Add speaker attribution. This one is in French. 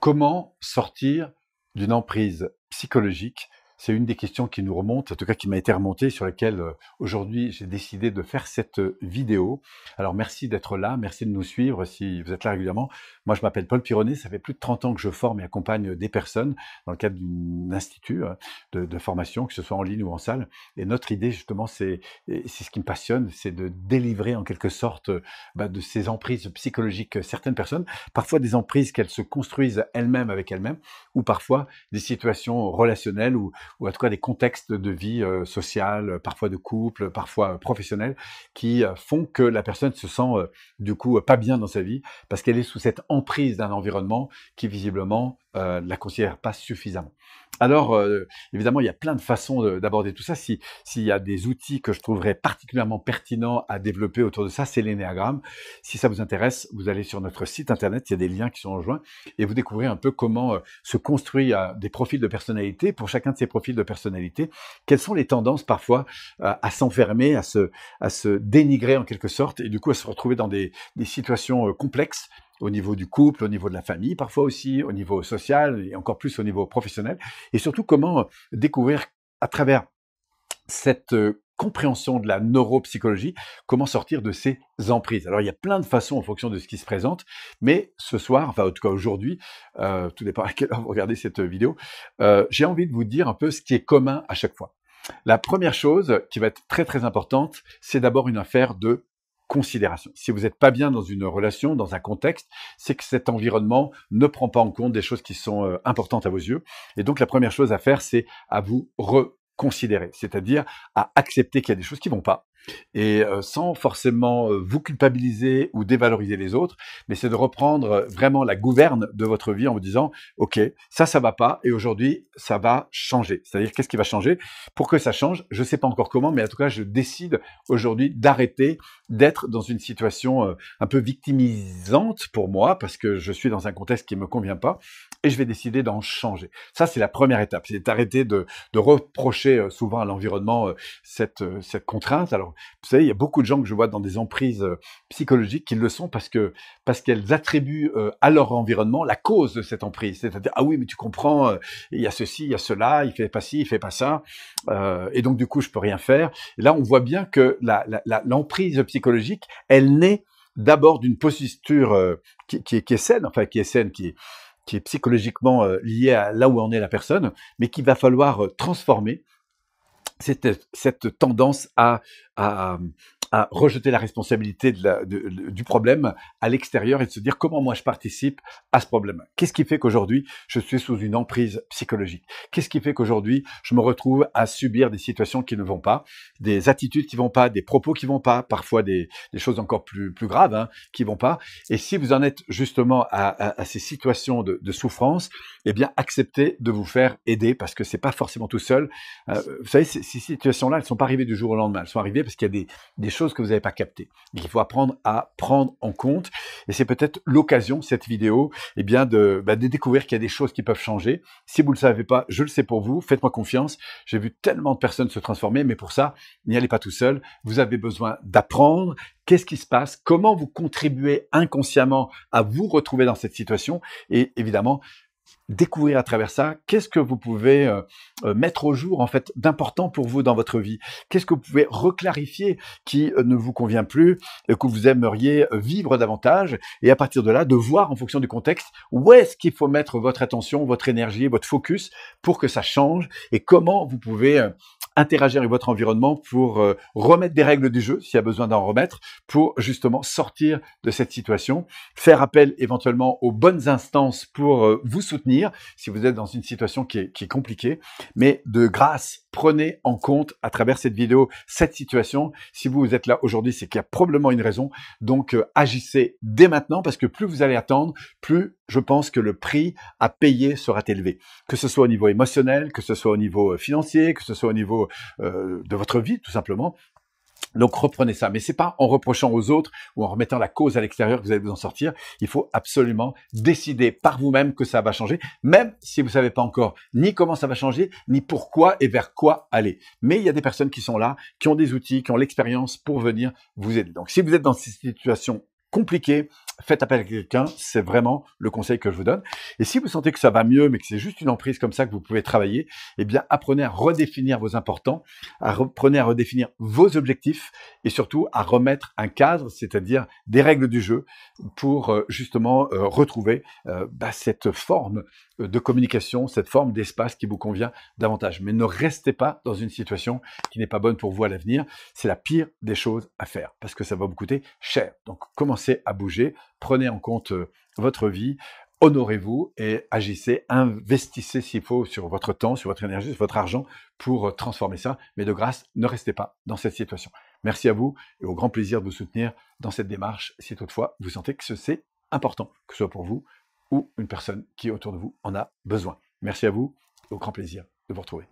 Speaker 1: comment sortir d'une emprise psychologique c'est une des questions qui nous remonte, en tout cas qui m'a été remontée, sur laquelle euh, aujourd'hui j'ai décidé de faire cette euh, vidéo. Alors merci d'être là, merci de nous suivre si vous êtes là régulièrement. Moi je m'appelle Paul Pironnet, ça fait plus de 30 ans que je forme et accompagne des personnes dans le cadre d'un institut hein, de, formation, que ce soit en ligne ou en salle. Et notre idée justement, c'est ce qui me passionne, c'est de délivrer en quelque sorte bah, de ces emprises psychologiques euh, certaines personnes, parfois des emprises qu'elles se construisent elles-mêmes avec elles-mêmes, ou parfois des situations relationnelles ou ou en tout cas des contextes de vie euh, sociale, euh, parfois de couple, parfois euh, professionnel, qui font que la personne se sent du coup pas bien dans sa vie parce qu'elle est sous cette emprise d'un environnement qui visiblement la considère pas suffisamment. Alors, euh, évidemment, il y a plein de façons d'aborder tout ça. S'il y a des outils que je trouverais particulièrement pertinents à développer autour de ça, c'est l'énéagramme. Si ça vous intéresse, vous allez sur notre site internet, il y a des liens qui sont rejoints, et vous découvrez un peu comment euh, se construit euh, des profils de personnalité. Pour chacun de ces profils de personnalité, quelles sont les tendances parfois à s'enfermer, à se, dénigrer en quelque sorte, et du coup à se retrouver dans des situations complexes au niveau du couple, au niveau de la famille parfois aussi, au niveau social et encore plus au niveau professionnel, et surtout comment euh, découvrir à travers cette euh, compréhension de la neuropsychologie, comment sortir de ces emprises. Alors il y a plein de façons en fonction de ce qui se présente, mais ce soir, enfin en tout cas aujourd'hui, euh, tout dépend à quelle heure vous regardez cette vidéo, j'ai envie de vous dire un peu ce qui est commun à chaque fois. La première chose qui va être très très importante, c'est d'abord une affaire de considération. Si vous n'êtes pas bien dans une relation, dans un contexte, c'est que cet environnement ne prend pas en compte des choses qui sont euh, importantes à vos yeux. Et donc la première chose à faire, c'est à vous reconsidérer, c'est-à-dire à accepter qu'il y a des choses qui vont pas, et euh, sans forcément euh, vous culpabiliser ou dévaloriser les autres, mais c'est de reprendre euh, vraiment la gouverne de votre vie en vous disant, OK, ça, ça va pas, et aujourd'hui, ça va changer. C'est-à-dire, qu'est-ce qui va changer Pour que ça change, je ne sais pas encore comment, mais en tout cas, je décide aujourd'hui d'arrêter d'être dans une situation un peu victimisante pour moi, parce que je suis dans un contexte qui ne me convient pas, et je vais décider d'en changer. Ça, c'est la première étape, c'est d'arrêter de, reprocher souvent à l'environnement cette, cette contrainte. Alors, vous savez, il y a beaucoup de gens que je vois dans des emprises euh, psychologiques qui le sont parce que parce qu'elles attribuent euh, à leur environnement la cause de cette emprise. C'est-à-dire, ah oui, mais tu comprends, euh, il y a ceci, il y a cela, il fait pas ci, il fait pas ça, et donc du coup, je peux rien faire. Et là, on voit bien que l'emprise psychologique, elle naît d'abord d'une posture qui, est saine, enfin qui est saine, qui est psychologiquement liée à là où en est la personne, mais qu'il va falloir transformer cette, cette tendance à, à, à rejeter la responsabilité du problème à l'extérieur et de se dire comment moi je participe à ce problème. Qu'est-ce qui fait qu'aujourd'hui je suis sous une emprise psychologique Qu'est-ce qui fait qu'aujourd'hui je me retrouve à subir des situations qui ne vont pas, des attitudes qui vont pas, des propos qui vont pas, parfois des, choses encore plus, graves qui hein, qui vont pas Et si vous en êtes justement à, ces situations de, souffrance, eh bien acceptez de vous faire aider parce que c'est pas forcément tout seul. Euh, vous savez, ces, situations-là, elles sont pas arrivées du jour au lendemain, elles sont arrivées parce qu'il y a des, des choses que vous n'avez pas capté. Il faut apprendre à prendre en compte. Et c'est peut-être l'occasion, cette vidéo, et eh bien bah, de découvrir qu'il y a des choses qui peuvent changer. Si vous ne le savez pas, je le sais pour vous. Faites-moi confiance. J'ai vu tellement de personnes se transformer, mais pour ça, n'y allez pas tout seul. Vous avez besoin d'apprendre qu'est-ce qui se passe, comment vous contribuez inconsciemment à vous retrouver dans cette situation et évidemment découvrir à travers ça qu'est-ce que vous pouvez euh, euh, mettre au jour en fait d'important pour vous dans votre vie qu'est-ce que vous pouvez reclarifier qui euh, ne vous convient plus et que vous aimeriez vivre davantage et à partir de là de voir en fonction du contexte où est-ce qu'il faut mettre votre attention votre énergie votre focus pour que ça change et comment vous pouvez interagir avec votre environnement, pour euh, remettre des règles du jeu s'il y a besoin d'en remettre, pour justement sortir de cette situation, faire appel éventuellement aux bonnes instances pour euh, vous soutenir si vous êtes dans une situation qui est, qui est compliquée, mais de grâce, prenez en compte à travers cette vidéo cette situation. Si vous êtes là aujourd'hui, c'est qu'il y a probablement une raison. Donc euh, agissez dès maintenant parce que plus vous allez attendre, plus je pense que le prix à payer sera élevé. Que ce soit au niveau émotionnel, que ce soit au niveau euh, financier, que ce soit au niveau euh, de votre vie tout simplement, donc reprenez ça, mais c'est pas en reprochant aux autres ou en remettant la cause à l'extérieur que vous allez vous en sortir. Il faut absolument décider par vous-même que ça va changer, même si vous savez pas encore ni comment ça va changer, ni pourquoi et vers quoi aller. Mais il y a des personnes qui sont là, qui ont des outils, qui ont l'expérience pour venir vous aider. Donc si vous êtes dans ces situations compliquées, faites appel à quelqu'un, c'est vraiment le conseil que je vous donne. Et si vous sentez que ça va mieux, mais que c'est juste une emprise comme ça que vous pouvez travailler, eh bien, apprenez à redéfinir vos importants, à apprenez à redéfinir vos objectifs et surtout à remettre un cadre, c'est-à-dire des règles du jeu pour euh, justement euh, retrouver euh, bah, cette forme de communication, cette forme d'espace qui vous convient davantage. Mais ne restez pas dans une situation qui n'est pas bonne pour vous à l'avenir. C'est la pire des choses à faire parce que ça va vous coûter cher. Donc, commencez à bouger, Prenez en compte euh, votre vie, honorez-vous et agissez, investissez s'il faut sur votre temps, sur votre énergie, sur votre argent pour euh, transformer ça. Mais de grâce, ne restez pas dans cette situation. Merci à vous et au grand plaisir de vous soutenir dans cette démarche si toutefois vous sentez que c'est important, que ce soit pour vous ou une personne qui autour de vous en a besoin. Merci à vous, et au grand plaisir de vous retrouver.